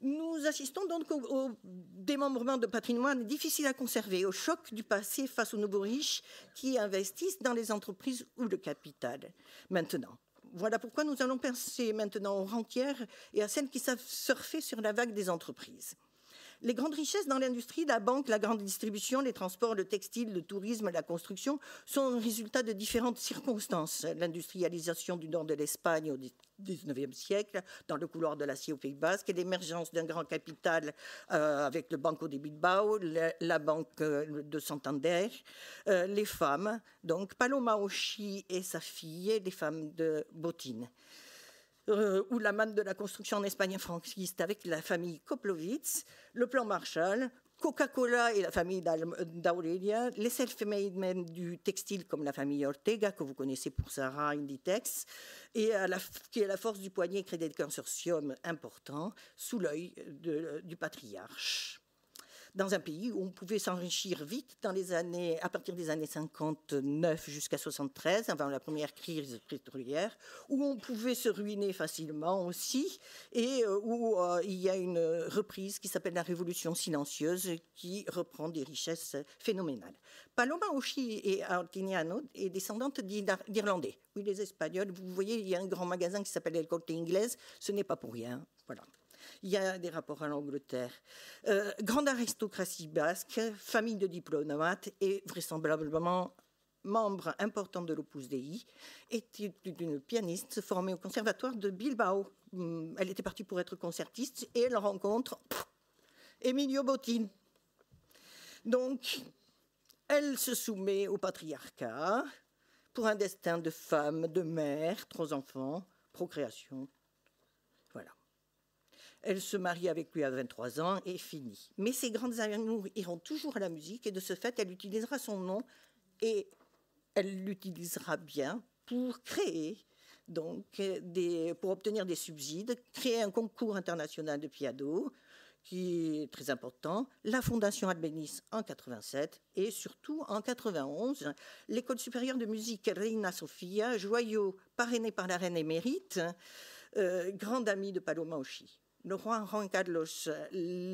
Nous assistons donc au, démembrement de patrimoine difficile à conserver, au choc du passé face aux nouveaux riches qui investissent dans les entreprises ou le capital. Maintenant, voilà pourquoi nous allons penser maintenant aux rentières et à celles qui savent surfer sur la vague des entreprises. Les grandes richesses dans l'industrie, la banque, la grande distribution, les transports, le textile, le tourisme, la construction sont le résultat de différentes circonstances. L'industrialisation du nord de l'Espagne au XIXe siècle, dans le couloir de l'acier au Pays Basque, et l'émergence d'un grand capital euh, avec le Banco de Bilbao, la, banque euh, de Santander, euh, les femmes, donc Paloma Ochi et sa fille, les femmes de Bottine. Euh, ou la manne de la construction en Espagne franquiste avec la famille Koplowitz, le plan Marshall, Coca-Cola et la famille d'Aurelia, les self-made men du textile comme la famille Ortega, que vous connaissez pour Sarah Inditex, et qui, est la force du poignet, crée des consortiums importants sous l'œil du patriarche dans un pays où on pouvait s'enrichir vite dans les années, à partir des années 59 jusqu'à 73, avant la première crise pétrolière, où on pouvait se ruiner facilement aussi, et euh, où euh, il y a une reprise qui s'appelle la Révolution silencieuse, qui reprend des richesses phénoménales. Paloma Oshi et Artiniano est descendante d'Irlandais. Oui, les Espagnols, vous voyez, il y a un grand magasin qui s'appelle El Corte ce n'est pas pour rien. Voilà. Il y a des rapports à l'Angleterre. Euh, grande aristocratie basque, famille de diplomates et vraisemblablement membre important de l'Opus Dei, était une pianiste formée au conservatoire de Bilbao. Hum, elle était partie pour être concertiste et elle rencontre Emilio Bottin. Donc, elle se soumet au patriarcat pour un destin de femme, de mère, trois enfants, procréation, elle se marie avec lui à 23 ans et finit. Mais ses grandes amours iront toujours à la musique et de ce fait, elle utilisera son nom et elle l'utilisera bien pour créer, donc, pour obtenir des subsides, créer un concours international de piano qui est très important, la Fondation Albénis en 87 et surtout en 91, l'École supérieure de musique Reina Sofia, joyau parrainé par la reine émérite, euh, grande amie de Paloma Oshie le roi Juan Carlos euh,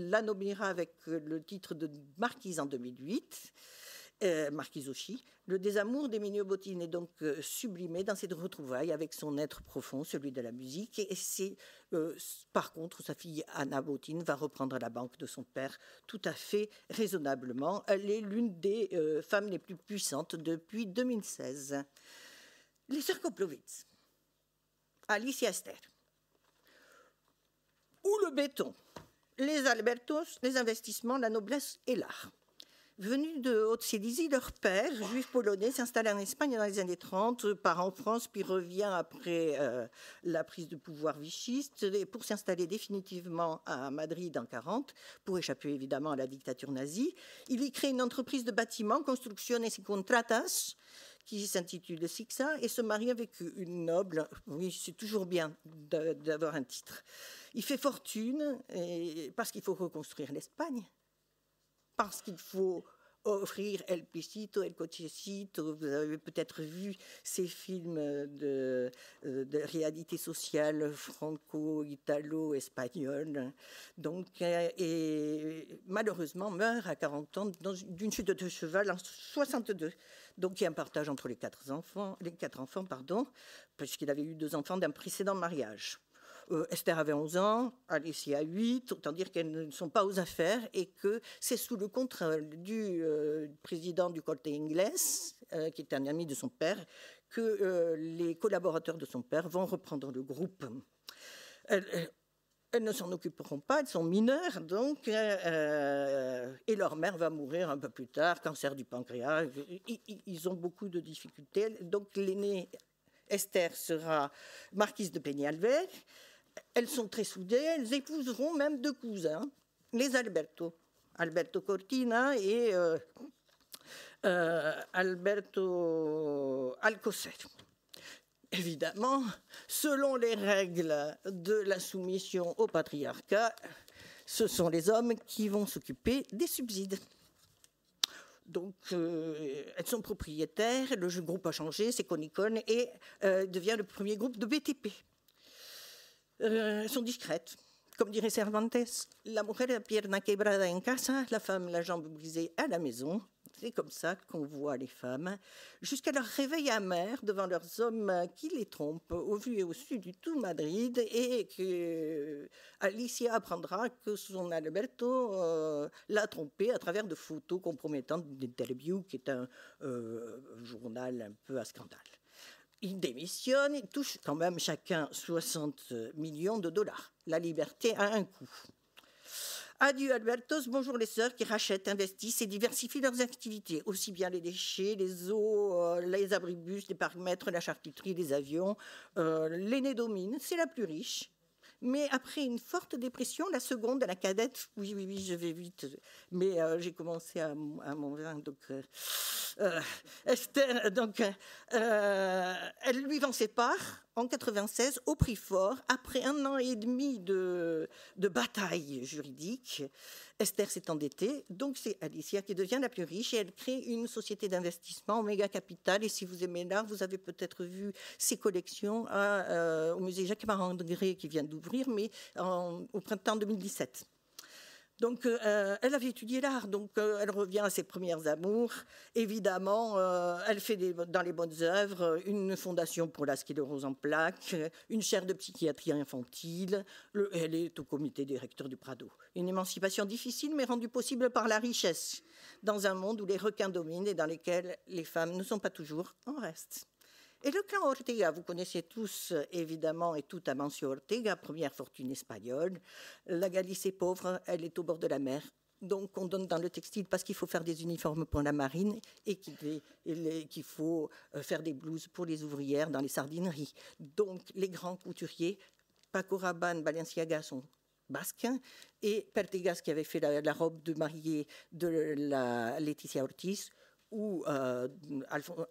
la nommera avec euh, le titre de marquise en 2008. Euh, marquise aussi. le désamour d'Emilio Bottine est donc sublimé dans cette retrouvaille avec son être profond, celui de la musique. Et c'est, par contre, sa fille Anna Bottine va reprendre la banque de son père tout à fait raisonnablement. Elle est l'une des femmes les plus puissantes depuis 2016. Les sœurs Alice Alicia Esther, ou le béton. Les Albertos, les investissements, la noblesse et l'art. Venus de Haute-Silésie, leur père, juif polonais, s'installe en Espagne dans les années 30, part en France, puis revient après euh, la prise de pouvoir vichiste pour s'installer définitivement à Madrid en 40, pour échapper évidemment à la dictature nazie. Il y crée une entreprise de bâtiments, Construcciones y Contratas, qui s'intitule Sixa et se marie avec une noble. Oui, c'est toujours bien d'avoir un titre. Il fait fortune parce qu'il faut reconstruire l'Espagne, parce qu'il faut offrir El Picito, El Cochecito. Vous avez peut-être vu ces films euh, euh, de, réalité sociale franco-italo-espagnole. Donc, euh, et malheureusement, meurt à 40 ans d'une chute de cheval en 62. Donc, il y a un partage entre les quatre enfants, les quatre enfants, pardon, puisqu'il avait eu deux enfants d'un précédent mariage. Euh, Esther avait 11 ans, Alicia 8, autant dire qu'elles ne sont pas aux affaires et que c'est sous le contrôle du euh, président du côté anglais, euh, qui est un ami de son père, que les collaborateurs de son père vont reprendre le groupe. Elles, ne s'en occuperont pas, elles sont mineures, donc, et leur mère va mourir un peu plus tard, cancer du pancréas. Ils, ont beaucoup de difficultés. Donc l'aînée Esther sera marquise de Peñalver. Elles sont très soudées, elles épouseront même deux cousins, les Alberto, Alberto Cortina et euh, euh, Alberto Alcocer. Évidemment, selon les règles de la soumission au patriarcat, ce sont les hommes qui vont s'occuper des subsides. Donc, euh, elles sont propriétaires, le groupe a changé, c'est Conicon, et devient le premier groupe de BTP. Elles euh, sont discrètes. Comme dirait Cervantes, la mujer la pierna quebrada en casa, la femme la jambe brisée à la maison. C'est comme ça qu'on voit les femmes, jusqu'à leur réveil amer devant leurs hommes qui les trompent, au vu et au sud du tout Madrid, et que Alicia apprendra que son Alberto euh, l'a trompée à travers de photos compromettantes d'Interview, qui est un euh, journal un peu à scandale il démissionne, il touche quand même chacun 60 euh, millions de dollars. La liberté a un coût. Adieu Albertos, bonjour les sœurs qui rachètent, investissent et diversifient leurs activités, aussi bien les déchets, les eaux, euh, les abribus, les paramètres, la charcuterie, les avions. Euh, domine, c'est la plus riche. Mais après une forte dépression, la seconde, la cadette, oui, oui, oui, je vais vite. Mais euh, j'ai commencé à, à mon vin, donc Esther, donc euh, elle lui en par en 96 au prix fort, après un an et demi de, de bataille juridique. Esther s'est endettée, donc c'est Alicia qui devient la plus riche et elle crée une société d'investissement, méga Capital. Et si vous aimez l'art, vous avez peut-être vu ses collections hein, euh, au musée jacques André qui vient d'ouvrir, mais au printemps 2017. Donc, euh, euh, elle avait étudié l'art, donc euh, elle revient à ses premières amours. Évidemment, elle fait dans les bonnes œuvres une fondation pour la sclérose en plaques, une chaire de psychiatrie infantile. elle est au comité directeur du Prado. Une émancipation difficile, mais rendue possible par la richesse, dans un monde où les requins dominent et dans lequel les femmes ne sont pas toujours en reste. Et le clan Ortega, vous connaissez tous évidemment et tout Amancio Ortega, première fortune espagnole. La Galice est pauvre, elle est au bord de la mer. Donc on donne dans le textile parce qu'il faut faire des uniformes pour la marine et qu'il faut euh, faire des blouses pour les ouvrières dans les sardineries. Donc les grands couturiers, Paco Rabanne, Balenciaga sont basques et Pertegas qui avait fait la, robe de mariée de la Laetitia Ortiz ou euh,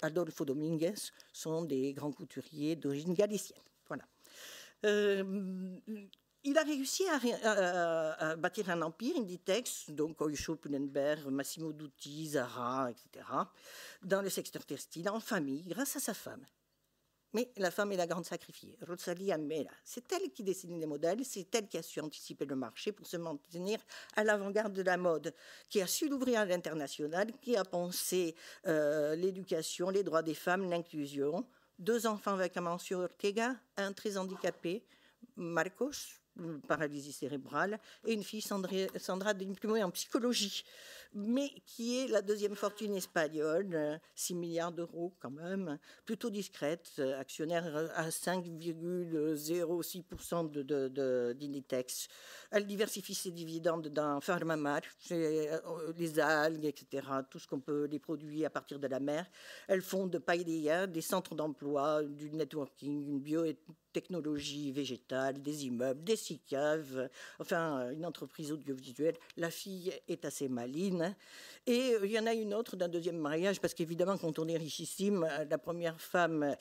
Adolfo Dominguez sont des grands couturiers d'origine galicienne. Voilà. Euh, il a réussi à, bâtir un empire, Inditex, donc Oysho, Pullenberg, Massimo Dutti, Zara, etc., dans le secteur textile, en famille, grâce à sa femme, mais la femme est la grande sacrifiée. Rosalía Amela, c'est elle qui dessine les modèles, c'est elle qui a su anticiper le marché pour se maintenir à l'avant-garde de la mode, qui a su l'ouvrir à l'international, qui a pensé euh, l'éducation, les droits des femmes, l'inclusion. Deux enfants avec Amancio Ortega, un très handicapé, Marcos, paralysie cérébrale, et une fille, Sandra, Sandra diplômée en psychologie, mais qui est la deuxième fortune espagnole, 6 milliards d'euros quand même, plutôt discrète, actionnaire à 5,06% d'Initex. De, Elle diversifie ses dividendes dans Farmamar, euh, les algues, etc., tout ce qu'on peut, les produits à partir de la mer. Elle fonde Paydia, des centres d'emploi, du networking, une bio technologie végétale, des immeubles, des six enfin euh, une entreprise audiovisuelle. La fille est assez maline. Et euh, il y en a une autre d'un deuxième mariage, parce qu'évidemment, quand on est richissime, euh, la première femme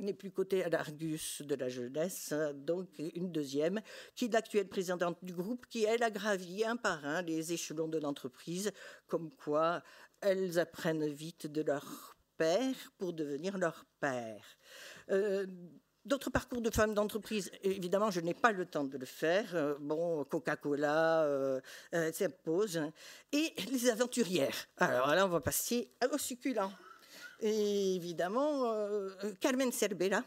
n'est plus côté à l'Argus de la jeunesse, donc une deuxième, qui est l'actuelle présidente du groupe, qui elle a gravi un par un les échelons de l'entreprise, comme quoi elles apprennent vite de leur père pour devenir leur père. Euh, D'autres parcours de femmes d'entreprise, évidemment, je n'ai pas le temps de le faire. Euh, bon, Coca-Cola euh, euh s'impose. Hein. Et les aventurières. Alors là, on va passer au succulent. Et évidemment, euh, Carmen Cervera,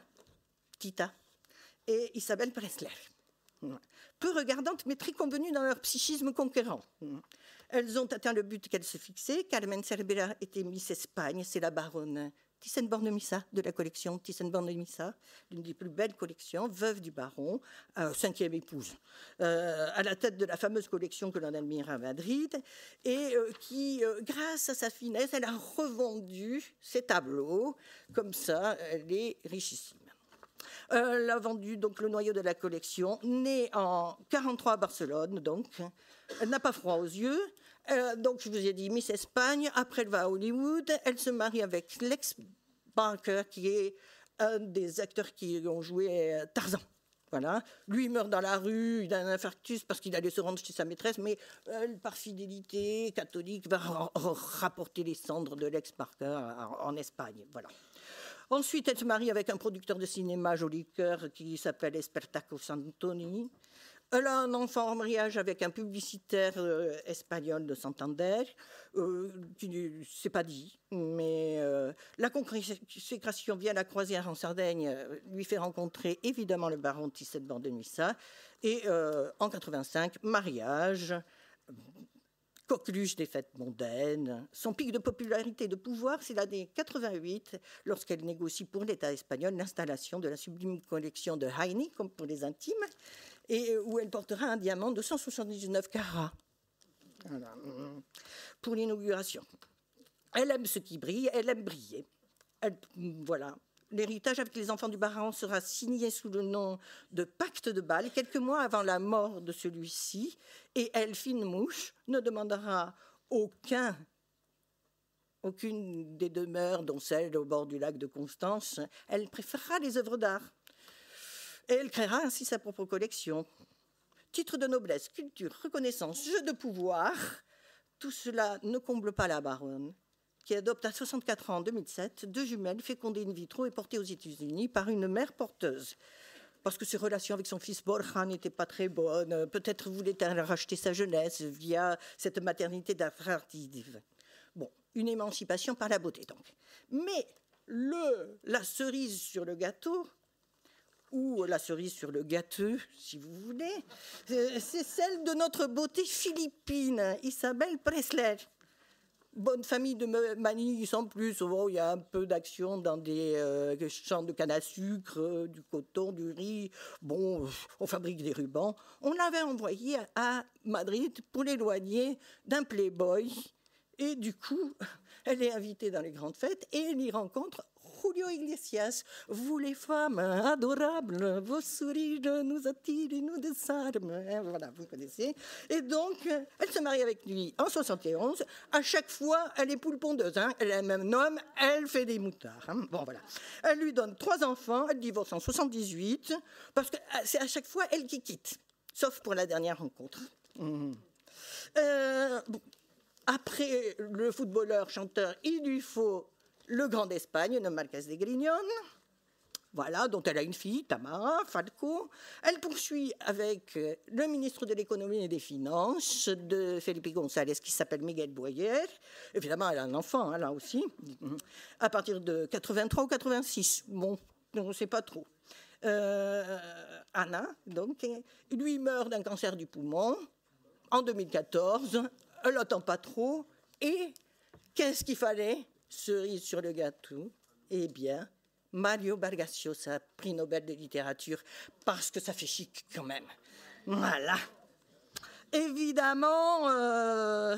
Tita, et Isabelle Pressler. Peu regardantes, mais très convenues dans leur psychisme conquérant. Elles ont atteint le but qu'elles se fixaient. Carmen Cervera était Miss Espagne, c'est la baronne Thyssen-Bornemisza, de la collection Thyssen-Bornemisza, l'une des plus belles collections, veuve du baron, euh, cinquième épouse, euh, à la tête de la fameuse collection que l'on admire à Madrid, et euh, qui, grâce à sa finesse, elle a revendu ses tableaux, comme ça, elle est richissime. Elle a vendu donc le noyau de la collection, née en 43 à Barcelone, donc, elle n'a pas froid aux yeux, euh, donc, je vous ai dit Miss Espagne. Après, elle va à Hollywood. Elle se marie avec Lex Barker, qui est un des acteurs qui ont joué euh, Tarzan. Voilà. Lui meurt dans la rue, il a un infarctus parce qu'il allait se rendre chez sa maîtresse, mais elle, euh, par fidélité catholique, va rapporter les cendres de l'ex-Parker en Espagne. Voilà. Ensuite, elle se marie avec un producteur de cinéma joli cœur qui s'appelle Espertaco Santoni. Elle a un enfant en mariage avec un publicitaire euh, espagnol de Santander, euh, n'est c'est pas dit, mais euh, la consécration via la croisière en Sardaigne euh, lui fait rencontrer évidemment le baron Tisset de et en 85, mariage. Coqueluche des fêtes mondaines. Son pic de popularité et de pouvoir, c'est l'année 88, lorsqu'elle négocie pour l'État espagnol l'installation de la sublime collection de Heine, comme pour les intimes, et euh, où elle portera un diamant de 179 carats pour l'inauguration. Elle aime ce qui brille, elle aime briller. voilà. L'héritage avec les enfants du baron sera signé sous le nom de pacte de Bâle quelques mois avant la mort de celui-ci et elle, mouche, ne demandera aucun aucune des demeures, dont celle au bord du lac de Constance, elle préférera les œuvres d'art. Et elle créera ainsi sa propre collection. Titres de noblesse, culture, reconnaissance, jeu de pouvoir, tout cela ne comble pas la baronne, qui adopte à 64 ans en 2007 deux jumelles fécondées in vitro et portées aux États-Unis par une mère porteuse. Parce que ses relations avec son fils Borja n'étaient pas très bonnes. Peut-être voulait-elle racheter sa jeunesse via cette maternité d'attractive. Bon, une émancipation par la beauté donc. Mais le, la cerise sur le gâteau, ou la cerise sur le gâteau, si vous voulez, euh, c'est celle de notre beauté philippine, Isabelle Pressler. Bonne famille de Manille, sans plus. Oh, il y a un peu d'action dans des euh, champs de canne à sucre, euh, du coton, du riz. Bon, on fabrique des rubans. On l'avait envoyée à Madrid pour l'éloigner d'un playboy. Et du coup, elle est invitée dans les grandes fêtes et elle y rencontre Julio Iglesias, vous les femmes adorables, vos sourires nous attirent et nous désarment. Eh, voilà, vous connaissez. Et donc, elle se marie avec lui en 71. À chaque fois, elle est poule pondeuse. Hein. Elle a le même homme, elle fait des moutards. Hein. Bon, voilà. Elle lui donne trois enfants, elle divorce en 78, parce que ah, c'est à chaque fois elle qui quitte, sauf pour la dernière rencontre. Mmh. Euh, après le footballeur, chanteur, il lui faut le Grand d'Espagne, Marques de Grignon, voilà, dont elle a une fille, Tamara Falco. Elle poursuit avec euh, le ministre de l'économie et des finances de Felipe González, qui s'appelle Miguel Boyer. Évidemment, elle a un enfant, hein, là aussi, à partir de 83 ou 86. Bon, on ne sait pas trop. Euh, Anna, donc, lui meurt d'un cancer du poumon en 2014. Elle n'attend pas trop. Et qu'est-ce qu'il fallait cerise sur le gâteau, eh bien, Mario Vargas a pris Nobel de littérature, parce que ça fait chic quand même. Voilà. Évidemment, euh,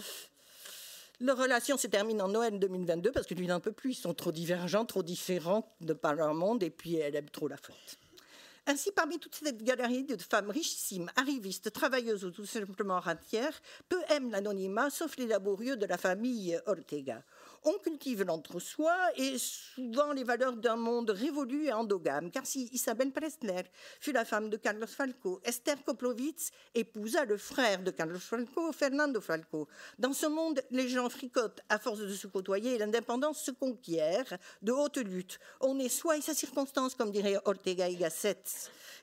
leur relation se termine en Noël 2022 parce que lui n'en peut plus. Ils sont trop divergents, trop différents de par leur monde et puis elle aime trop la faute. Ainsi, parmi toute cette galerie de femmes richissimes, arrivistes, travailleuses ou tout simplement rentières, peu aiment l'anonymat, sauf les laborieux de la famille Ortega on cultive l'entre-soi et souvent les valeurs d'un monde révolu et endogame, car si Isabelle Presner fut la femme de Carlos Falco, Esther Koplowitz épousa le frère de Carlos Falco, Fernando Falco. Dans ce monde, les gens fricotent à force de se côtoyer et l'indépendance se conquiert de haute lutte. On est soi et sa circonstance, comme dirait Ortega y Gasset.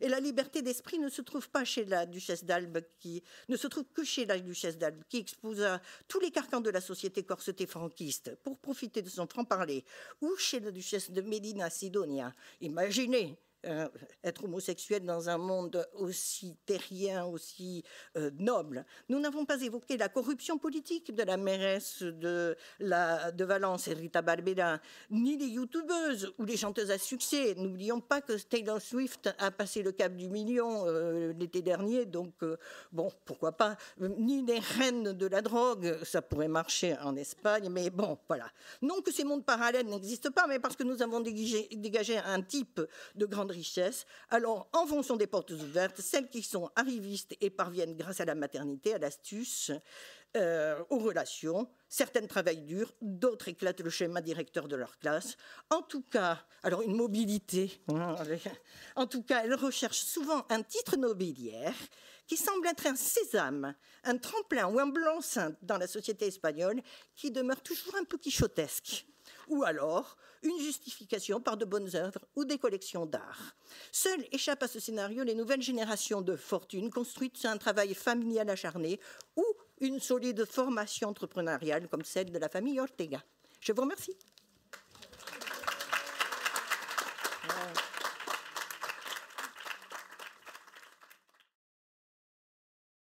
Et la liberté d'esprit ne se trouve pas chez la duchesse d'Albe, qui ne se trouve que chez la duchesse d'Albe, qui expose tous les carcans de la société corsetée franquiste pour profiter de son franc-parler, ou chez la duchesse de Médina Sidonia. Imaginez euh, être homosexuel dans un monde aussi terrien, aussi euh, noble. Nous n'avons pas évoqué la corruption politique de la mairesse de, la, de Valence, Rita Barbera, ni les youtubeuses ou les chanteuses à succès. N'oublions pas que Taylor Swift a passé le cap du million euh, l'été dernier, donc bon, pourquoi pas. Ni les reines de la drogue, ça pourrait marcher en Espagne, mais bon, voilà. Non que ces mondes parallèles n'existent pas, mais parce que nous avons dégagé, dégagé un type de grande richesse, alors en fonction des portes ouvertes, celles qui sont arrivistes et parviennent grâce à la maternité, à l'astuce, euh, aux relations. Certaines travaillent dur, d'autres éclatent le schéma directeur de leur classe. En tout cas, alors une mobilité. Hein, en tout cas, elles recherchent souvent un titre nobiliaire qui semble être un sésame, un tremplin ou un blanc-seing dans la société espagnole qui demeure toujours un peu quichotesque ou alors une justification par de bonnes œuvres ou des collections d'art. Seules échappent à ce scénario les nouvelles générations de fortunes construites sur un travail familial acharné ou une solide formation entrepreneuriale comme celle de la famille Ortega. Je vous remercie.